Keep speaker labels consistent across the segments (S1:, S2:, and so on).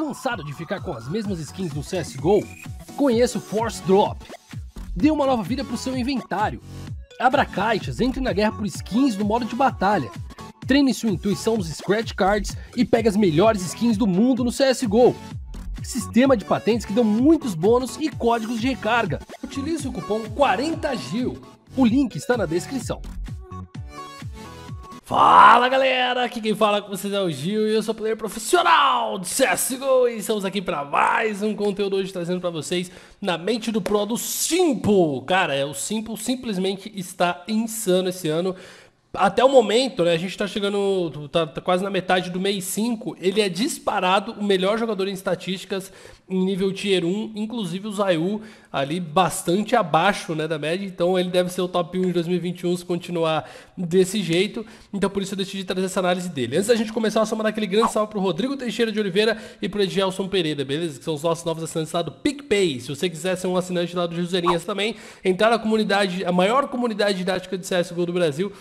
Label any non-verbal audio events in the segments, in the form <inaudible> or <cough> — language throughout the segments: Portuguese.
S1: Cansado de ficar com as mesmas skins no CSGO? Conheça o Force Drop. Dê uma nova vida para o seu inventário. Abra caixas, entre na guerra por skins no modo de batalha. Treine sua intuição nos Scratch Cards e pegue as melhores skins do mundo no CSGO. Sistema de patentes que dão muitos bônus e códigos de recarga. Utilize o cupom 40GIL. O link está na descrição. Fala galera, aqui quem fala com vocês é o Gil e eu sou player profissional de CSGO e estamos aqui para mais um conteúdo hoje trazendo para vocês na mente do Pro do Simple. Cara, é o Simple simplesmente está insano esse ano até o momento, né, a gente está chegando, tá, tá, quase na metade do mês 5, ele é disparado o melhor jogador em estatísticas em nível tier 1, inclusive o Zayu ali bastante abaixo, né, da média, então ele deve ser o top 1 de 2021 se continuar desse jeito. Então por isso eu decidi trazer essa análise dele. Antes da gente começar, só mandar aquele grande salve pro Rodrigo Teixeira de Oliveira e pro Edgelson Pereira, beleza? Que são os nossos novos assinantes lá do PicPay. Se você quiser ser um assinante lá do Juserinhas também, entrar na comunidade, a maior comunidade didática de CSGO do Brasil,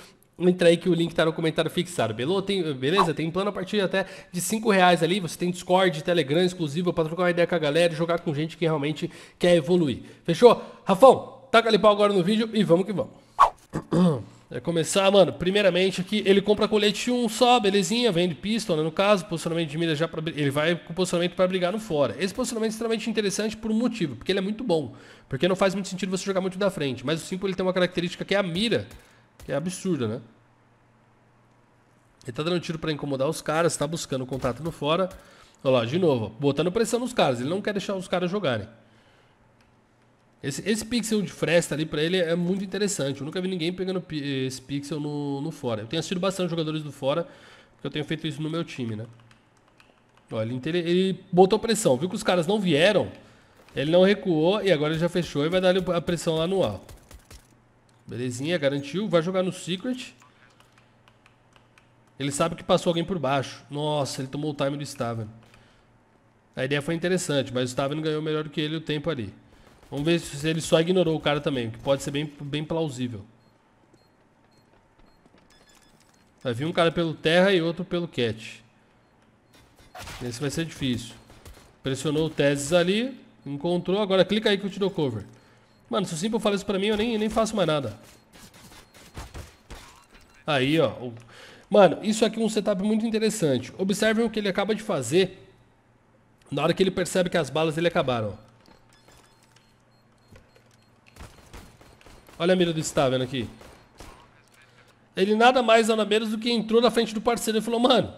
S1: Entra aí que o link tá no comentário fixado. beleza Tem, beleza? Tem plano a partir até de 5 reais ali. Você tem Discord, Telegram exclusivo para trocar uma ideia com a galera e jogar com gente que realmente quer evoluir. Fechou? Rafão, taca ali pau agora no vídeo e vamos que vamos. <clears throat> começar, mano. Primeiramente aqui, ele compra colete um só, belezinha, vende pistola né? No caso, posicionamento de mira já pra, ele vai com posicionamento para brigar no fora. Esse posicionamento é extremamente interessante por um motivo, porque ele é muito bom. Porque não faz muito sentido você jogar muito da frente, mas o 5 ele tem uma característica que é a mira que é absurdo, né? Ele tá dando tiro para incomodar os caras, tá buscando contato no fora. Olha lá, de novo, botando pressão nos caras. Ele não quer deixar os caras jogarem. Esse, esse pixel de fresta ali pra ele é muito interessante. Eu nunca vi ninguém pegando esse pixel no, no fora. Eu tenho assistido bastante jogadores do fora, porque eu tenho feito isso no meu time, né? Olha, ele, ele botou pressão. Viu que os caras não vieram, ele não recuou e agora ele já fechou e vai dar a pressão lá no alto. Belezinha, garantiu. Vai jogar no Secret. Ele sabe que passou alguém por baixo. Nossa, ele tomou o time do Staven. A ideia foi interessante, mas o Staven ganhou melhor do que ele o tempo ali. Vamos ver se ele só ignorou o cara também, que pode ser bem, bem plausível. Vai vir um cara pelo terra e outro pelo cat. Esse vai ser difícil. Pressionou o Tezes ali, encontrou, agora clica aí que eu te dou cover. Mano, se o Simple fala isso pra mim, eu nem, nem faço mais nada. Aí, ó. Mano, isso aqui é um setup muito interessante. Observem o que ele acaba de fazer na hora que ele percebe que as balas dele acabaram. Olha a mira do está aqui. Ele nada mais nada menos do que entrou na frente do parceiro e falou, mano,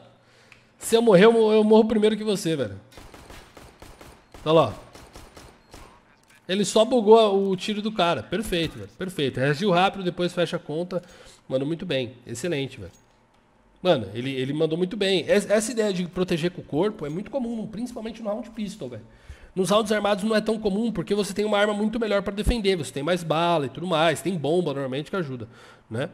S1: se eu morrer, eu morro primeiro que você, velho. Olha tá lá. Ele só bugou o tiro do cara. Perfeito, velho. Perfeito. Reagiu rápido, depois fecha a conta. Mano, muito bem. Excelente, velho. Mano, ele, ele mandou muito bem. Essa ideia de proteger com o corpo é muito comum, principalmente no round pistol, velho. Nos rounds armados não é tão comum, porque você tem uma arma muito melhor para defender, você tem mais bala e tudo mais, tem bomba normalmente que ajuda, né?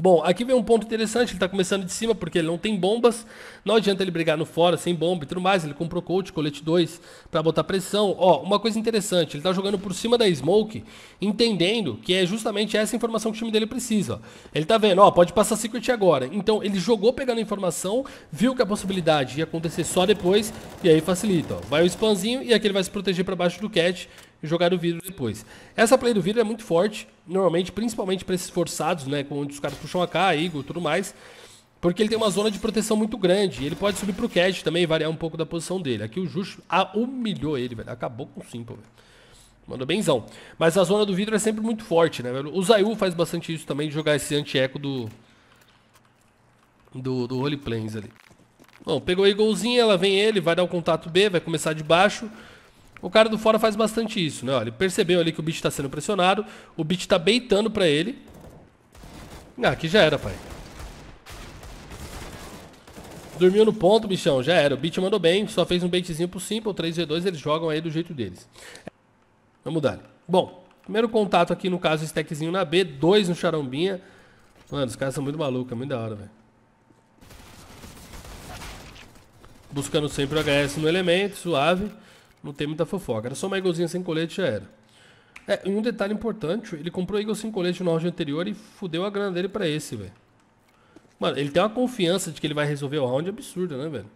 S1: Bom, aqui vem um ponto interessante, ele está começando de cima porque ele não tem bombas, não adianta ele brigar no fora sem bomba e tudo mais, ele comprou coach, colete 2 para botar pressão. Ó, uma coisa interessante, ele está jogando por cima da smoke, entendendo que é justamente essa informação que o time dele precisa. Ele está vendo, ó, pode passar secret agora. Então ele jogou pegando a informação, viu que a possibilidade ia acontecer só depois e aí facilita, ó. Vai o spanzinho e aqui ele vai se proteger para baixo do cat e jogar o vidro depois. Essa play do vidro é muito forte, normalmente, principalmente para esses forçados, né? Onde os caras puxam a K, Eagle tudo mais. Porque ele tem uma zona de proteção muito grande. Ele pode subir pro catch também variar um pouco da posição dele. Aqui o Justo ah, humilhou ele, velho. Acabou com o Simple, velho. Mandou benzão. Mas a zona do vidro é sempre muito forte, né, velho? O Zayu faz bastante isso também, de jogar esse anti-eco do... Do, do Holy Plains ali. Bom, pegou a golzinho, ela vem ele, vai dar o contato B, vai começar de baixo. O cara do fora faz bastante isso, né? Ó, ele percebeu ali que o bicho tá sendo pressionado. O bicho tá beitando pra ele. Ah, aqui já era, pai. Dormiu no ponto, bichão. Já era. O bicho mandou bem. Só fez um baitzinho pro Simple. 3v2, eles jogam aí do jeito deles. Vamos dar. Bom, primeiro contato aqui, no caso, stackzinho na B. Dois no charombinha. Mano, os caras são muito malucos. É muito da hora, velho. Buscando sempre o HS no elemento. Suave. Não tem muita fofoca. Era só uma Eaglezinha sem colete já era. É, e um detalhe importante, ele comprou Eagle sem colete no round anterior e fudeu a grana dele pra esse, velho. Mano, ele tem uma confiança de que ele vai resolver o round absurda, né, velho?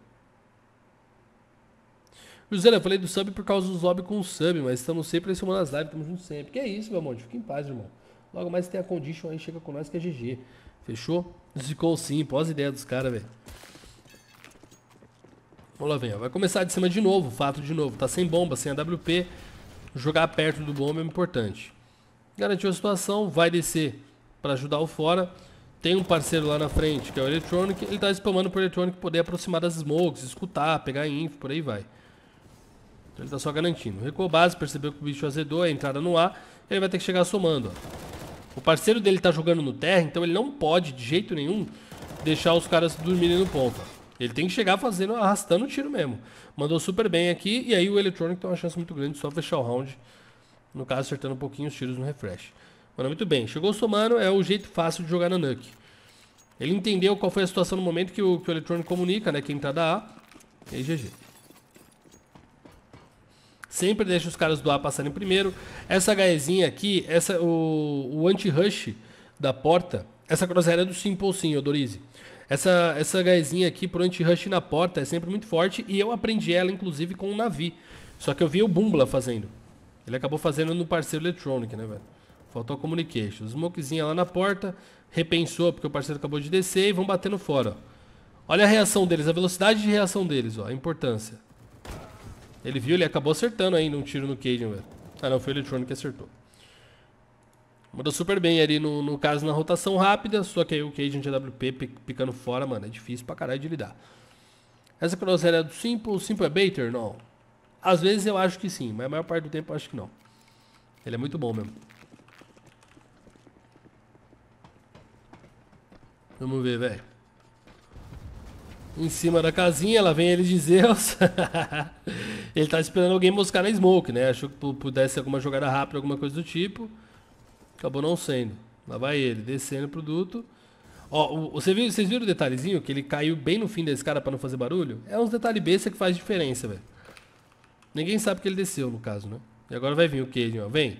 S1: José, eu falei do sub por causa dos lobby com o sub, mas estamos sempre em cima das lives, estamos juntos sempre. Que é isso, meu amor, fica em paz, irmão. Logo mais tem a condition aí, chega com nós que é GG. Fechou? Zicou sim, pós ideia dos caras, velho. Vamos lá ó. vai começar de cima de novo, fato de novo. Tá sem bomba, sem AWP. Jogar perto do bomba é importante. Garantiu a situação, vai descer para ajudar o fora. Tem um parceiro lá na frente, que é o Electronic. Ele tá spamando pro Electronic poder aproximar das smokes, escutar, pegar info, por aí vai. Então ele tá só garantindo. Recuou base, percebeu que o bicho azedou, a entrada no ar. Ele vai ter que chegar somando, ó. O parceiro dele tá jogando no terra, então ele não pode, de jeito nenhum, deixar os caras dormirem no ponta. Ele tem que chegar fazendo, arrastando o tiro mesmo. Mandou super bem aqui, e aí o Electronic tem uma chance muito grande de só fechar o round. No caso, acertando um pouquinho os tiros no refresh. Mano, muito bem. Chegou somando, é o jeito fácil de jogar na Nuke. Ele entendeu qual foi a situação no momento que o, que o Electronic comunica, né? Quem tá da A. E aí, GG. Sempre deixa os caras do A passarem primeiro. Essa HEzinha aqui, essa, o, o anti-rush da porta, essa crosshair é do Simple sim, Odorize. Essa, essa gaizinha aqui pro anti-rush na porta é sempre muito forte e eu aprendi ela, inclusive, com o Navi. Só que eu vi o Bumbla fazendo. Ele acabou fazendo no parceiro Electronic, né, velho? Faltou a communication. Smokezinha lá na porta, repensou porque o parceiro acabou de descer e vão batendo fora, ó. Olha a reação deles, a velocidade de reação deles, ó, a importância. Ele viu, ele acabou acertando ainda um tiro no Cajun, velho. Ah não, foi o Electronic que acertou. Mandou super bem ali no, no caso na rotação rápida, só que aí o Cajun de AWP picando fora, mano, é difícil pra caralho de lidar. Essa crosshair é do Simple, Simple é baiter? Não. Às vezes eu acho que sim, mas a maior parte do tempo eu acho que não. Ele é muito bom mesmo. Vamos ver, velho. Em cima da casinha, ela vem ele de Zeus. <laughs> ele tá esperando alguém moscar na smoke, né? Achou que pudesse alguma jogada rápida, alguma coisa do tipo. Acabou não sendo. Lá vai ele, descendo o produto. Ó, você viu, vocês viram o detalhezinho? Que ele caiu bem no fim da escada para não fazer barulho? É uns detalhes besta que faz diferença, velho. Ninguém sabe que ele desceu, no caso, né? E agora vai vir o que ó. Vem.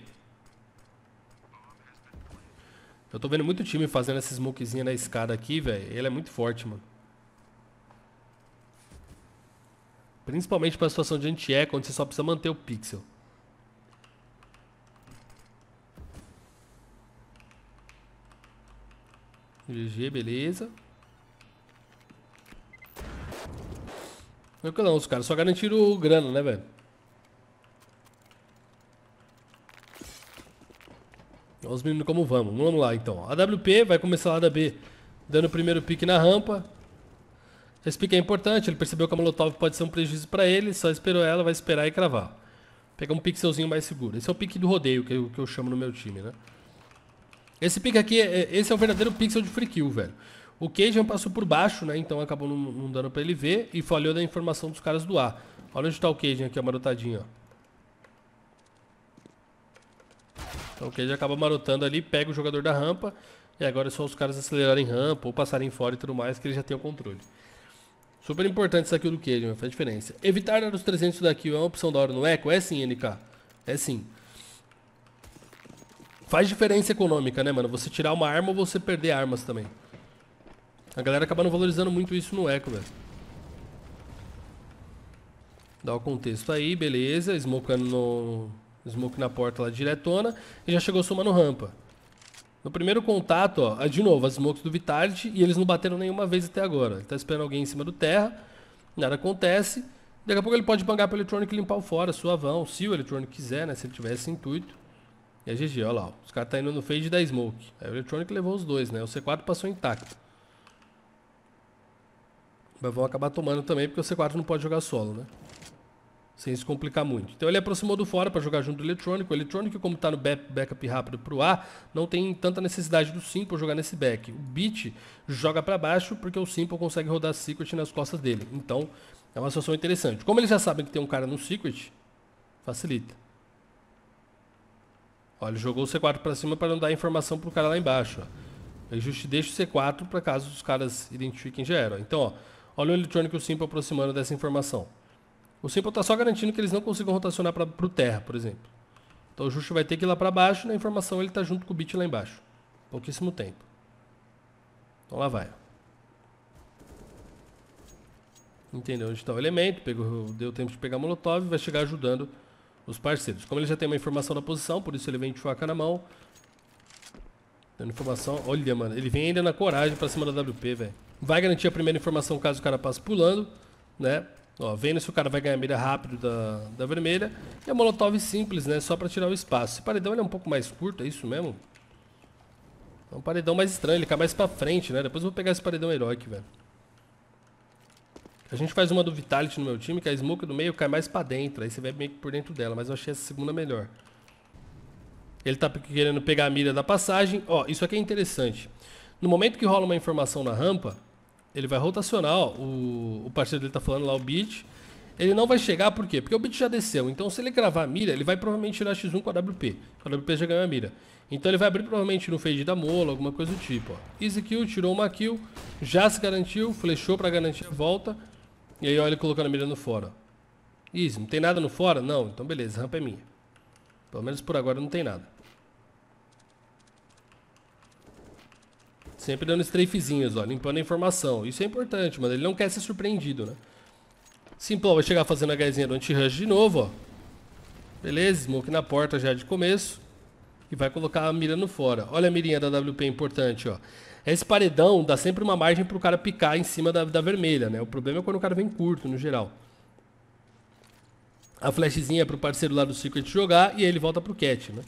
S1: Eu tô vendo muito time fazendo essa smokezinha na escada aqui, velho. Ele é muito forte, mano. Principalmente pra situação de anti eco onde você só precisa manter o pixel. GG, beleza. Não é que não, os caras só garantiram o grana, né, velho? Olha os meninos como vamos. Vamos lá, então. A WP vai começar lá da B, dando o primeiro pique na rampa. Esse pique é importante, ele percebeu que a Molotov pode ser um prejuízo para ele, só esperou ela, vai esperar e cravar. Pegar um pixelzinho mais seguro. Esse é o pique do rodeio, que eu, que eu chamo no meu time, né? Esse pick aqui, é, é, esse é o verdadeiro pixel de free kill, velho. O Cajun passou por baixo, né? Então acabou não, não dando pra ele ver e falhou da informação dos caras do ar. Olha onde tá o Cajun aqui, amarotadinho. marotadinho, ó. Então o Cajun acaba marotando ali, pega o jogador da rampa. E agora é só os caras acelerarem rampa ou passarem fora e tudo mais, que ele já tem o controle. Super importante isso aqui do Cajun, faz diferença. Evitar dar os 300 daqui é uma opção da hora no Eco? É? é sim, NK. É sim faz diferença econômica, né, mano? Você tirar uma arma ou você perder armas também. A galera acaba não valorizando muito isso no eco, velho. Dá o contexto aí, beleza. Smocando é no... Smoke na porta lá diretona. E já chegou somando rampa. No primeiro contato, ó, ah, de novo, as smokes do Vitality e eles não bateram nenhuma vez até agora. Ele tá esperando alguém em cima do terra, nada acontece. Daqui a pouco ele pode bangar pro Electronic e limpar o fora, suavão, se o Electronic quiser, né, se ele tivesse intuito. E a GG, olha lá. Os caras tá indo no fade da Smoke. A Electronic levou os dois, né? O C4 passou intacto. Mas vão acabar tomando também, porque o C4 não pode jogar solo, né? Sem se complicar muito. Então ele aproximou do fora para jogar junto do eletrônico. O eletrônico, como está no backup rápido para o A, não tem tanta necessidade do Simple jogar nesse back. O Beat joga para baixo porque o Simple consegue rodar Secret nas costas dele. Então é uma situação interessante. Como eles já sabem que tem um cara no Secret, facilita. Olha, ele jogou o C4 para cima para não dar informação pro cara lá embaixo. Ó. just deixa o C4 para caso os caras identifiquem já era. Então, ó, olha o eletrônico e o Simple aproximando dessa informação. O Simple está só garantindo que eles não consigam rotacionar para o terra, por exemplo. Então o Just vai ter que ir lá para baixo e na informação ele está junto com o bit lá embaixo. Pouquíssimo tempo. Então lá vai. Entendeu onde está o elemento, pegou, deu tempo de pegar a molotov, vai chegar ajudando os parceiros. Como ele já tem uma informação da posição, por isso ele vem de faca na mão. Dando informação. Olha, mano, ele vem ainda na coragem pra cima da WP, velho. Vai garantir a primeira informação caso o cara passe pulando, né? Ó, vendo se o cara vai ganhar a mira rápido da, da vermelha. E a molotov simples, né? Só pra tirar o espaço. Esse paredão ele é um pouco mais curto, é isso mesmo? É um paredão mais estranho, ele cai mais pra frente, né? Depois eu vou pegar esse paredão heróico, velho. A gente faz uma do Vitality no meu time, que a Smoke do meio cai mais pra dentro. Aí você vai meio que por dentro dela, mas eu achei essa segunda melhor. Ele tá querendo pegar a mira da passagem. Ó, isso aqui é interessante. No momento que rola uma informação na rampa, ele vai rotacionar, ó, o, o parceiro dele tá falando lá, o beat. Ele não vai chegar, por quê? Porque o beat já desceu. Então, se ele gravar a mira, ele vai provavelmente tirar X1 com a WP. A WP já ganhou a mira. Então, ele vai abrir provavelmente no fade da mola, alguma coisa do tipo, ó. Easy kill, tirou uma kill, já se garantiu, flechou pra garantir a volta. E aí olha ele colocando a mira no fora. Easy, não tem nada no fora? Não, então beleza, a rampa é minha. Pelo menos por agora não tem nada. Sempre dando strafezinhos, ó, limpando a informação. Isso é importante, mano. Ele não quer ser surpreendido, né? Simplão vai chegar fazendo a gaizinha do anti-rush de novo, ó. Beleza, smoke na porta já de começo. E vai colocar a mira no fora. Olha a mirinha da WP importante, ó. Esse paredão dá sempre uma margem para o cara picar em cima da, da vermelha, né? O problema é quando o cara vem curto, no geral. A flashzinha é o parceiro lá do Secret jogar e ele volta para o cat, né?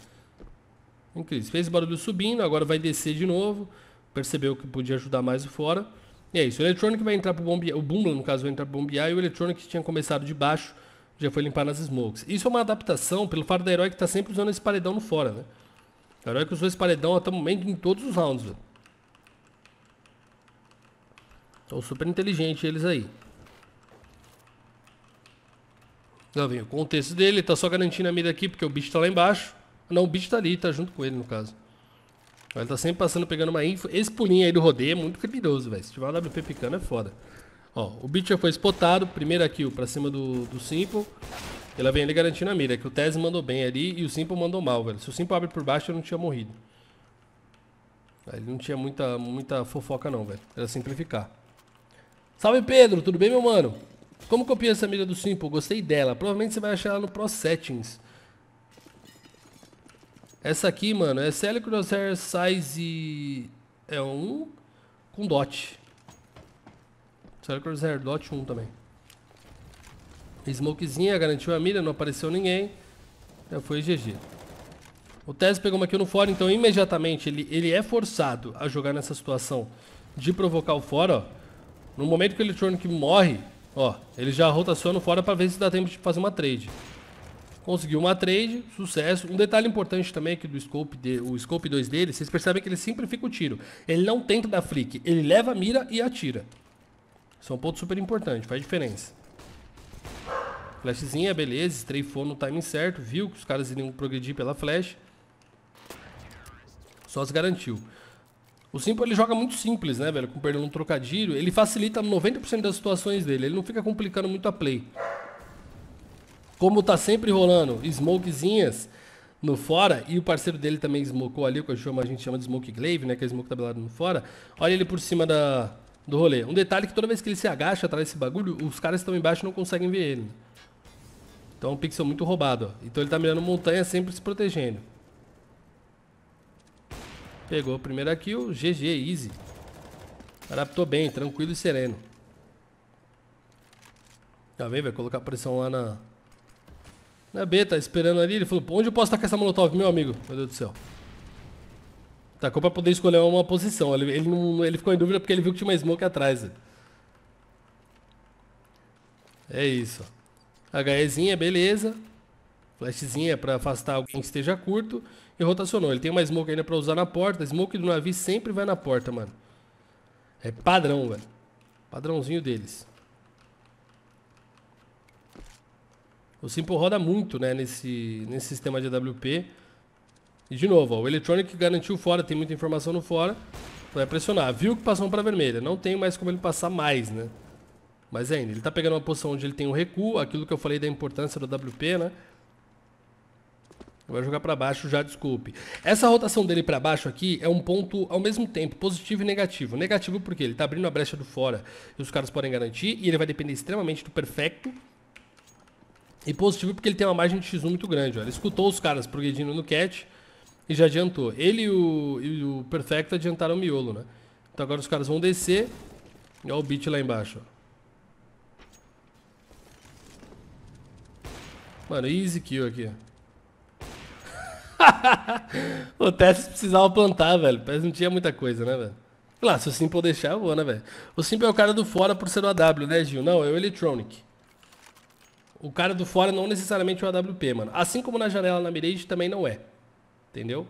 S1: Incrível. Fez barulho subindo, agora vai descer de novo. Percebeu que podia ajudar mais o fora. E é isso. O Electronic vai entrar para bombear. O Bumble no caso, vai entrar para bombear. E o Electronic que tinha começado de baixo já foi limpar nas smokes. Isso é uma adaptação pelo fato da Herói que está sempre usando esse paredão no fora, né? A Herói que usou esse paredão até o momento em todos os rounds, velho. Estão super inteligentes eles aí. Já vem o contexto dele, tá só garantindo a mira aqui, porque o bicho tá lá embaixo. Não, o bicho tá ali, tá junto com ele, no caso. Ele tá sempre passando, pegando uma info. Esse pulinho aí do rodê é muito criminoso, velho. Se tiver um WP picando, é foda. Ó, o bicho já foi spotado. Primeira kill pra cima do, do Simple. Ele vem ali garantindo a mira, que o Tese mandou bem ali e o Simple mandou mal, velho. Se o Simple abre por baixo, eu não tinha morrido. Ele não tinha muita, muita fofoca não, velho. Era simplificar. Salve Pedro, tudo bem meu mano? Como copia essa mira do Simple? Gostei dela. Provavelmente você vai achar ela no Pro Settings. Essa aqui, mano, é SL Crosshair Size é 1 um, com dot. SL Crosshair dot 1 um também. Smokezinha, garantiu a mira, não apareceu ninguém. Já foi GG. O Tese pegou uma aqui no fora, então imediatamente ele, ele é forçado a jogar nessa situação de provocar o fora, ó. No momento que o Electronic morre, ó, ele já rotaciona fora para ver se dá tempo de fazer uma trade. Conseguiu uma trade, sucesso. Um detalhe importante também aqui do scope, de, o scope 2 dele, vocês percebem que ele simplifica o tiro. Ele não tenta dar flick, ele leva a mira e atira. Isso é um ponto super importante, faz diferença. Flashzinha, beleza, strafou no timing certo, viu que os caras iriam progredir pela flash. Só se garantiu. O Simpo ele joga muito simples, né, velho? Com perdão um trocadilho, ele facilita 90% das situações dele. Ele não fica complicando muito a play. Como tá sempre rolando, smokezinhas no fora, e o parceiro dele também smocou ali, o que a gente chama de smoke glaive, né, que é smoke tabelado no fora. Olha ele por cima da, do rolê. Um detalhe que toda vez que ele se agacha atrás desse bagulho, os caras estão embaixo não conseguem ver ele. Então é um pixel muito roubado. Ó. Então ele tá mirando montanha sempre se protegendo. Pegou a primeira kill, GG, easy. Adaptou bem, tranquilo e sereno. Já vem, vai colocar pressão lá na... Na B, tá esperando ali. Ele falou, onde eu posso tacar essa molotov, meu amigo? Meu Deus do céu. Tacou pra poder escolher uma posição. Ele, ele, não, ele ficou em dúvida porque ele viu que tinha uma smoke atrás. É isso. HEzinha, beleza. Flashzinha pra afastar alguém que esteja curto e rotacionou. Ele tem uma smoke ainda pra usar na porta. A smoke do navio sempre vai na porta, mano. É padrão, velho. Padrãozinho deles. O Simple roda muito, né, nesse, nesse sistema de AWP. E de novo, ó, o Electronic garantiu fora, tem muita informação no fora. Vai pressionar. Viu que passou para vermelha. Não tem mais como ele passar mais, né? Mas ainda, é, ele tá pegando uma posição onde ele tem um recuo, aquilo que eu falei da importância do WP, né? Vai jogar para baixo já, desculpe. Essa rotação dele para baixo aqui é um ponto ao mesmo tempo positivo e negativo. Negativo porque ele tá abrindo a brecha do fora e os caras podem garantir e ele vai depender extremamente do perfecto. E positivo porque ele tem uma margem de x1 muito grande, ó. Ele escutou os caras progredindo no catch e já adiantou. Ele e o, e o perfecto adiantaram o miolo, né? Então agora os caras vão descer e olha o beat lá embaixo, ó. Mano, easy kill aqui, ó. <laughs> o Tess precisava plantar, velho. O não tinha muita coisa, né, velho? Lá, ah, se o Simple deixar, eu vou, né, velho? O Simple é o cara do fora por ser o AW, né, Gil? Não, é o Electronic. O cara do fora não necessariamente é o AWP, mano. Assim como na janela na Mirage também não é. Entendeu?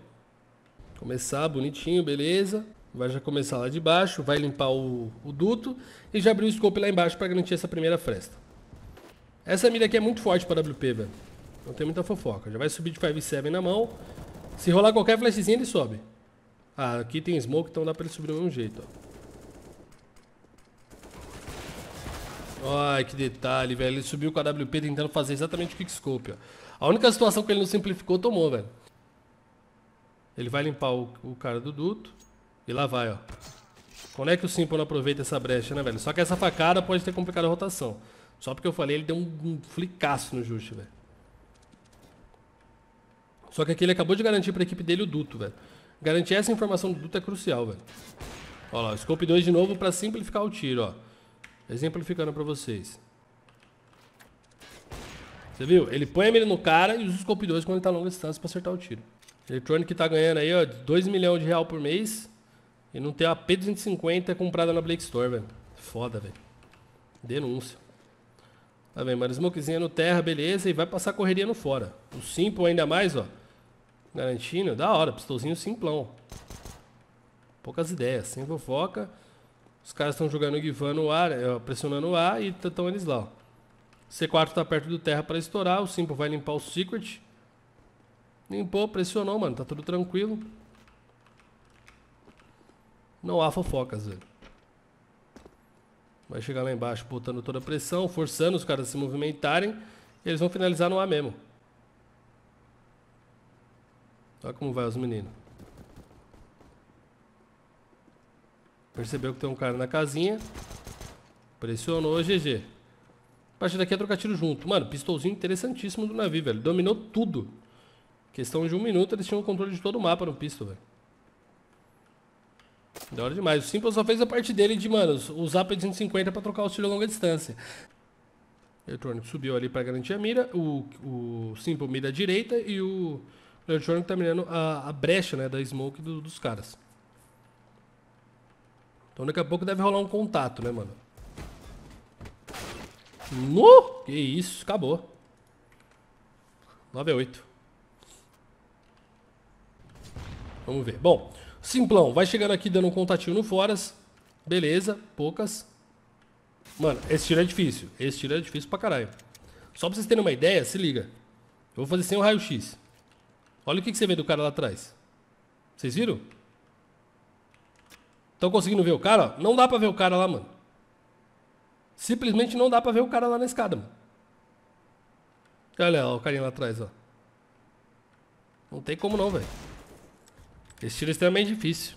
S1: Começar bonitinho, beleza. Vai já começar lá de baixo, vai limpar o, o duto e já abrir o scope lá embaixo para garantir essa primeira fresta. Essa mira aqui é muito forte para WP, velho. Não tem muita fofoca. Já vai subir de 5-7 na mão. Se rolar qualquer flechezinha ele sobe. Ah, aqui tem smoke, então dá pra ele subir do mesmo jeito, ó. Ai, que detalhe, velho. Ele subiu com a WP tentando fazer exatamente o kickscope, ó. A única situação que ele não simplificou, tomou, velho. Ele vai limpar o, o cara do duto. E lá vai, ó. Como é que o Simple não aproveita essa brecha, né, velho? Só que essa facada pode ter complicado a rotação. Só porque eu falei, ele deu um, um flicaço no justo velho. Só que aqui ele acabou de garantir para a equipe dele o duto, velho. Garantir essa informação do duto é crucial, velho. Olha lá, scope 2 de novo para simplificar o tiro, ó. Exemplificando para vocês. Você viu? Ele põe a mira no cara e usa o scope 2 quando ele tá a longa distância para acertar o tiro. Electronic tá ganhando aí, ó, 2 milhões de real por mês. E não tem a P250 comprada na Blake Store, velho. Foda, velho. Denúncia. Tá vendo, mano? Smokezinha no terra, beleza. E vai passar correria no fora. O simple ainda mais, ó. Garantindo, é da hora, pistolzinho simplão. Poucas ideias, sem fofoca. Os caras estão jogando Givan o ar, eh, pressionando o ar e estão eles lá. Ó. C4 está perto do terra para estourar, o Simple vai limpar o Secret. Limpou, pressionou, mano, tá tudo tranquilo. Não há fofocas, velho. Vai chegar lá embaixo botando toda a pressão, forçando os caras a se movimentarem. eles vão finalizar no A mesmo. Olha como vai os meninos. Percebeu que tem um cara na casinha. Pressionou, GG. A partir daqui é trocar tiro junto. Mano, pistolzinho interessantíssimo do navio, velho. Dominou tudo. Questão de um minuto, eles tinham o controle de todo o mapa no pistol, velho. Da hora demais. O Simple só fez a parte dele de, mano, usar a P250 pra trocar o tiro a longa distância. Eletrônico subiu ali pra garantir a mira. O, o Simple mira à direita e o o eletrônico tá mirando a, a brecha né, da smoke do, dos caras. Então daqui a pouco deve rolar um contato, né, mano? No! Que isso, acabou. 9 a 8. Vamos ver. Bom, simplão, vai chegando aqui dando um contatinho no Foras. Beleza, poucas. Mano, esse tiro é difícil. Esse tiro é difícil pra caralho. Só pra vocês terem uma ideia, se liga. Eu vou fazer sem o raio-x. Olha o que você vê do cara lá atrás. Vocês viram? Estão conseguindo ver o cara? Não dá para ver o cara lá, mano. Simplesmente não dá para ver o cara lá na escada, mano. Olha lá, o carinha lá atrás, ó. Não tem como não, velho. Esse tiro é extremamente difícil.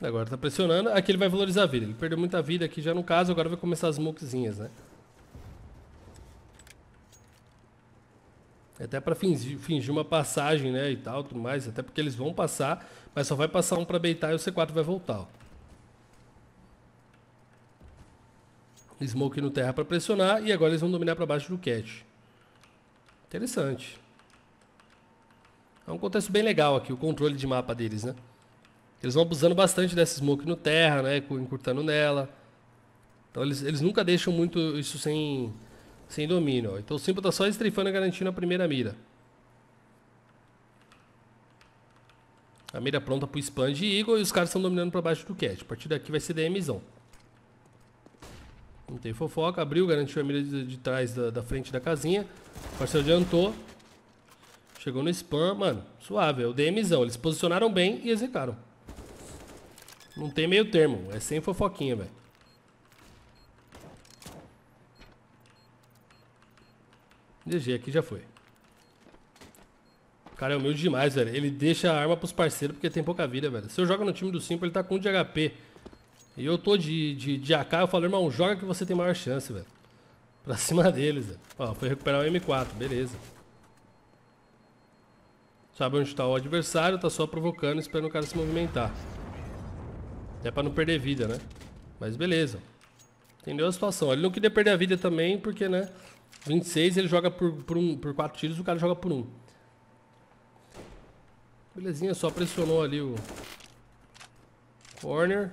S1: Agora tá pressionando. Aqui ele vai valorizar a vida. Ele perdeu muita vida aqui já no caso. Agora vai começar as moquezinhas, né? até para fingir, fingir, uma passagem, né, e tal, tudo mais, até porque eles vão passar, mas só vai passar um para beitar e o C4 vai voltar. Ó. Smoke no terra para pressionar e agora eles vão dominar para baixo do cat. Interessante. É um contexto bem legal aqui, o controle de mapa deles, né? Eles vão abusando bastante dessa smoke no terra, né, encurtando nela. Então eles, eles nunca deixam muito isso sem sem domínio. Ó. Então o Simba está só estrifando e garantindo a primeira mira. A mira pronta para o Expand e Eagle e os caras estão dominando para baixo do Cat. A partir daqui vai ser DMzão. Não tem fofoca. Abriu, garantiu a mira de, de trás da, da, frente da casinha. O parceiro adiantou. Chegou no spam, mano. Suave, é o DMzão. Eles posicionaram bem e executaram. Não tem meio termo. É sem fofoquinha, velho. GG, aqui já foi. O cara é humilde demais, velho. Ele deixa a arma pros parceiros porque tem pouca vida, velho. Se eu jogo no time do Simple, ele tá com 1 de HP. E eu tô de, de, de AK, eu falo, irmão, joga que você tem maior chance, velho. Pra <laughs> cima deles, velho. Ó, foi recuperar o M4, beleza. Sabe onde tá o adversário, tá só provocando, esperando o cara se movimentar. Até pra não perder vida, né? Mas beleza. Entendeu a situação. Ele não queria perder a vida também, porque, né? 26, ele joga por, por, um, por quatro tiros, o cara joga por um. Belezinha, só pressionou ali o corner.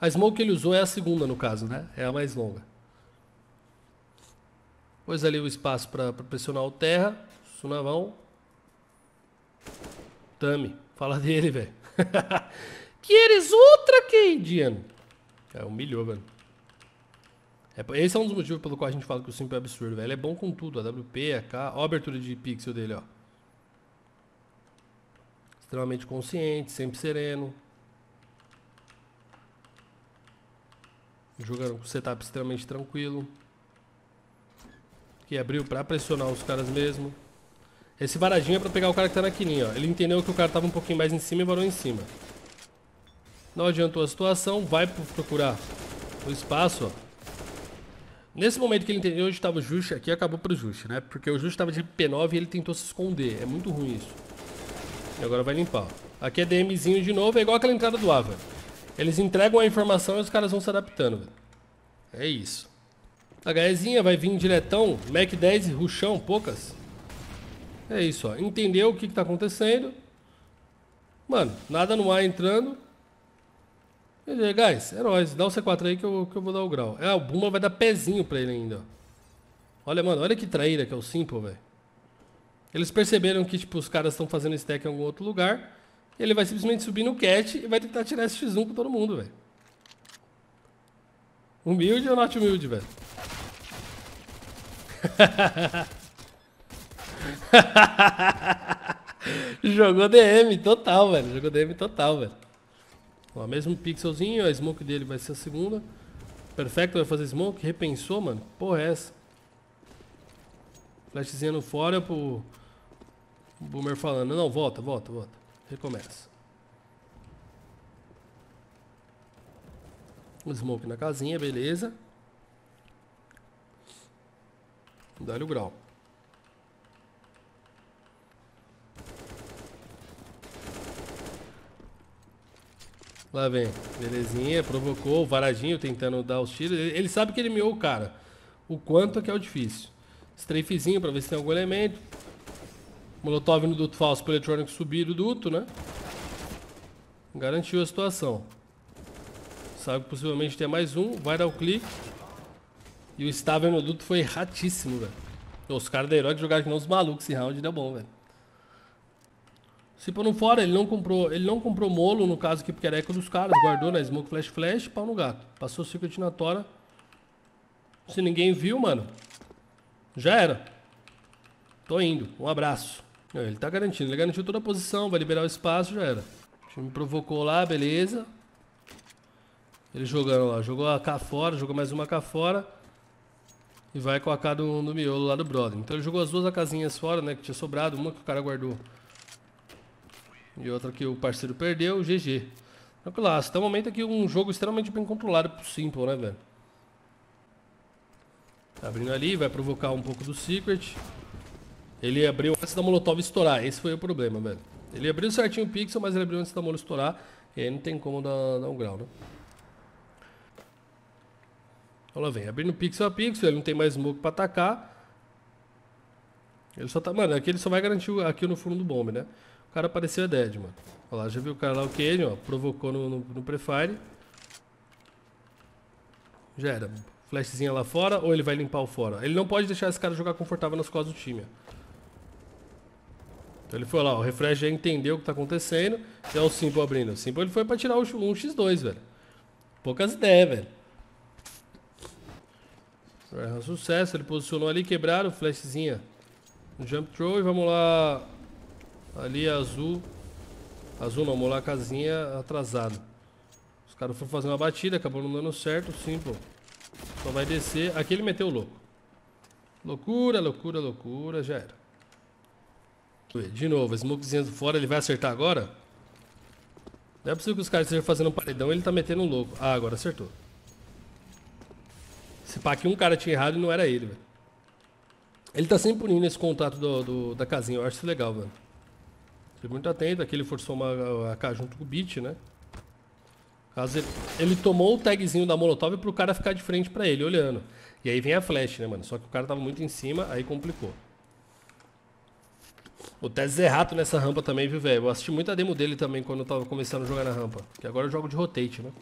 S1: A smoke que ele usou é a segunda, no caso, né? É a mais longa. Pôs ali o espaço para pressionar o terra. Sunavão. Tami. Fala dele, velho. <laughs> que eles ultra, Keidiano. é humilhou, velho. É, esse é um dos motivos pelo qual a gente fala que o Simp é absurdo, velho. Ele é bom com tudo, AWP, AK, Ó a abertura de pixel dele, ó. Extremamente consciente, sempre sereno. jogando com setup extremamente tranquilo. Que abriu pra pressionar os caras mesmo. Esse varadinho é pra pegar o cara que tá na quininha, ó. Ele entendeu que o cara tava um pouquinho mais em cima e varou em cima. Não adiantou a situação, vai procurar o espaço, ó. Nesse momento que ele entendeu onde estava o Juste, aqui acabou pro Juste, né? Porque o Juste estava de P9 e ele tentou se esconder. É muito ruim isso. E agora vai limpar. Aqui é DMzinho de novo, é igual aquela entrada do Ava. Eles entregam a informação e os caras vão se adaptando, É isso. A Gaezinha vai vir diretão, Mac 10 e ruxão, poucas. É isso, ó. Entendeu o que, que tá acontecendo. Mano, nada no ar entrando. Ele, guys, heróis, dá o C4 aí que eu, que eu vou dar o grau. é o Buma vai dar pezinho pra ele ainda. Olha, mano, olha que traíra que é o Simple, velho. Eles perceberam que, tipo, os caras estão fazendo stack em algum outro lugar. Ele vai simplesmente subir no cat e vai tentar tirar esse X1 com todo mundo, velho. Humilde ou not humilde, velho? <laughs> Jogou DM total, velho. Jogou DM total, velho. O mesmo pixelzinho, a smoke dele vai ser a segunda. Perfecto vai fazer smoke, repensou, mano. Porra é essa? Flashzinha no fora pro... Boomer falando, não, volta, volta, volta. Recomeça. O smoke na casinha, beleza. Dá-lhe o grau. Lá vem. Belezinha, provocou o Varadinho tentando dar os tiros. Ele sabe que ele miou o cara. O quanto é que é o difícil. Strafezinho pra ver se tem algum elemento. Molotov no duto falso pro eletrônico subir do duto, né? Garantiu a situação. Sabe que possivelmente tem mais um. Vai dar o clique. E o Staven no duto foi erratíssimo, velho. Os caras da Herói jogaram que não os malucos. Esse round deu bom, velho. Se pôr no fora, ele não comprou, ele não comprou molo, no caso aqui, porque era eco dos caras, guardou, né? Smoke, flash, flash, pau no gato. Passou o circuit na tora. Se ninguém viu, mano, já era. Tô indo, um abraço. Ele tá garantindo, ele garantiu toda a posição, vai liberar o espaço, já era. O time provocou lá, beleza. Ele jogando lá, jogou a K fora, jogou mais uma K fora. E vai com a K do, do miolo lá do brother. Então ele jogou as duas casinhas fora, né, que tinha sobrado, uma que o cara guardou. E outra que o parceiro perdeu, GG. Tranquilaço. Até o momento aqui um jogo extremamente bem controlado pro Simple, né, velho? Tá abrindo ali, vai provocar um pouco do Secret. Ele abriu antes da Molotov estourar. Esse foi o problema, velho. Ele abriu certinho o pixel, mas ele abriu antes da Molotov estourar. E aí não tem como dar, dar um grau, né? Olha lá, vem. Abrindo pixel a pixel, ele não tem mais smoke pra atacar. Ele só tá... Mano, aqui ele só vai garantir aqui no fundo do bombe, né? cara apareceu é dead, mano. Olha lá, já viu o cara lá, o Kenny, ó, provocou no, no, no prefire. Já era. Flashzinha lá fora, ou ele vai limpar o fora. Ele não pode deixar esse cara jogar confortável nas costas do time, ó. Então ele foi lá, ó, o refresh já entendeu o que tá acontecendo. E é o Simple abrindo. O Simple ele foi pra tirar o um X2, velho. Poucas ideias, velho. sucesso, ele posicionou ali, quebraram, flashzinha. Jump throw e vamos lá. Ali é azul. Azul não, casinha atrasado. Os caras foram fazer uma batida, acabou não dando certo, sim, pô. Só vai descer. Aqui ele meteu o louco. Loucura, loucura, loucura, já era. De novo, smokezinho fora, ele vai acertar agora? Não é possível que os caras estejam fazendo um paredão ele tá metendo um louco. Ah, agora acertou. Se pá que um cara tinha errado e não era ele, velho. Ele tá sempre punindo esse contato do, do, da casinha, eu acho isso legal, velho. Fiquei muito atento, aqui ele forçou uma AK junto com o Beat, né? Caso ele, ele tomou o tagzinho da Molotov pro cara ficar de frente pra ele, olhando. E aí vem a flash, né, mano? Só que o cara tava muito em cima, aí complicou. O Tese é rato nessa rampa também, viu, velho? Eu assisti muita demo dele também quando eu tava começando a jogar na rampa. Que agora eu jogo de rotate, né?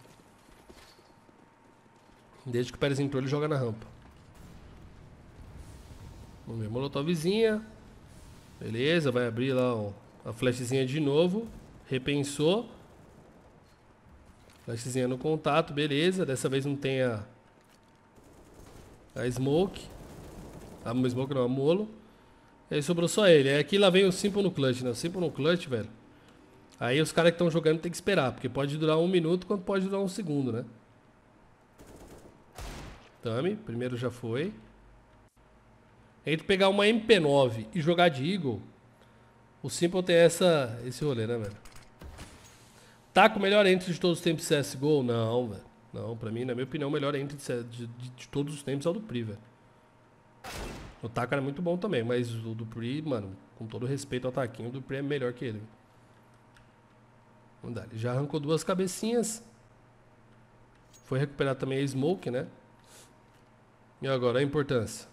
S1: Desde que o Pérez entrou, ele joga na rampa. Vamos ver, Molotovzinha. Beleza, vai abrir lá ó. A flashzinha de novo. Repensou. Flashzinha no contato, beleza. Dessa vez não tem a... A smoke. A smoke não, a molo. E aí sobrou só ele. Aí é aqui lá vem o simple no clutch, né? O simple no clutch, velho. Aí os caras que estão jogando tem que esperar, porque pode durar um minuto quanto pode durar um segundo, né? Tami, primeiro já foi. Entre pegar uma MP9 e jogar de Eagle, o Simple tem essa, esse rolê, né, velho? Taco, tá melhor entre de todos os tempos CSGO? Não, velho. Não, pra mim, na minha opinião, o melhor entre de, de, de, todos os tempos é o do Pri, velho. O Taco era muito bom também, mas o do Pri, mano, com todo respeito ao Taquinho, o do Pri é melhor que ele. Vamos dar, ele já arrancou duas cabecinhas. Foi recuperar também a Smoke, né? E agora a importância.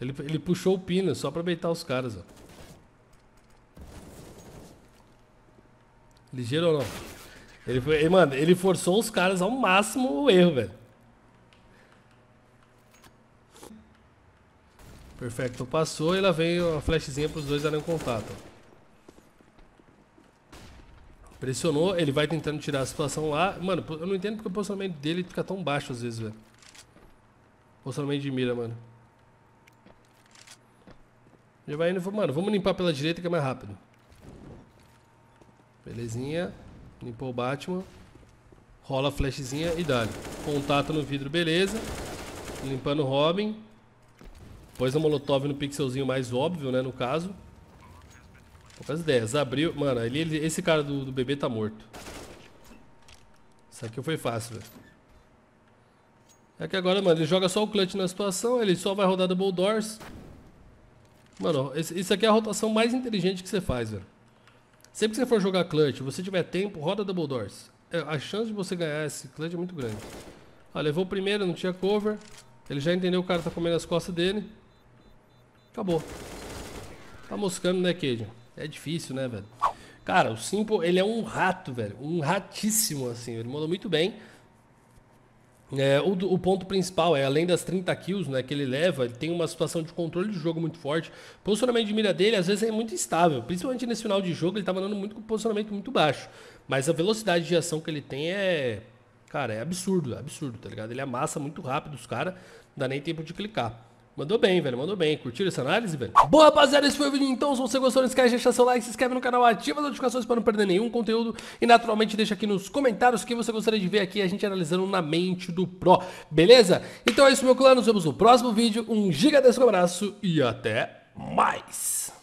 S1: Ele, ele puxou o pino só pra beitar os caras, ó. Ligeiro ou não? Ele foi, mano, ele forçou os caras ao máximo o erro, velho. Perfeito, passou e lá vem uma flashzinha pros dois darem um contato. Pressionou, ele vai tentando tirar a situação lá. Mano, eu não entendo porque o posicionamento dele fica tão baixo às vezes, velho. Posicionamento de mira, mano. Já vai indo, mano, vamos limpar pela direita que é mais rápido. Belezinha. Limpou o Batman. Rola a flashzinha e dá. Contato no vidro, beleza. Limpando o Robin. Pôs a Molotov no pixelzinho mais óbvio, né, no caso. Poucas ideias. Abriu. Mano, ali, ele, esse cara do, do bebê tá morto. Isso aqui foi fácil, velho. É que agora, mano, ele joga só o clutch na situação, ele só vai rodar double doors. Mano, isso aqui é a rotação mais inteligente que você faz, velho. Sempre que você for jogar clutch, você tiver tempo, roda double doors. É, a chance de você ganhar esse clutch é muito grande. Ah, levou o primeiro, não tinha cover. Ele já entendeu que o cara tá comendo as costas dele. Acabou. Tá moscando, né, Cajun? É difícil, né, velho? Cara, o Simple, ele é um rato, velho. Um ratíssimo, assim. Ele mandou muito bem. É, o, o, ponto principal é, além das 30 kills né, que ele leva, ele tem uma situação de controle de jogo muito forte. O posicionamento de mira dele às vezes é muito instável, principalmente nesse final de jogo, ele estava andando muito com posicionamento muito baixo. Mas a velocidade de ação que ele tem é. Cara, é absurdo, é absurdo, tá ligado? Ele amassa muito rápido os caras, não dá nem tempo de clicar. Mandou bem, velho, mandou bem. Curtiram essa análise, velho? Bom, rapaziada, esse foi o vídeo. Então, se você gostou, não esquece de deixar seu like, se inscreve no canal, ativa as notificações para não perder nenhum conteúdo. E, naturalmente, deixa aqui nos comentários o que você gostaria de ver aqui, a gente analisando na mente do Pro, beleza? Então é isso, meu clã. Nos vemos no próximo vídeo. Um gigantesco abraço e até mais!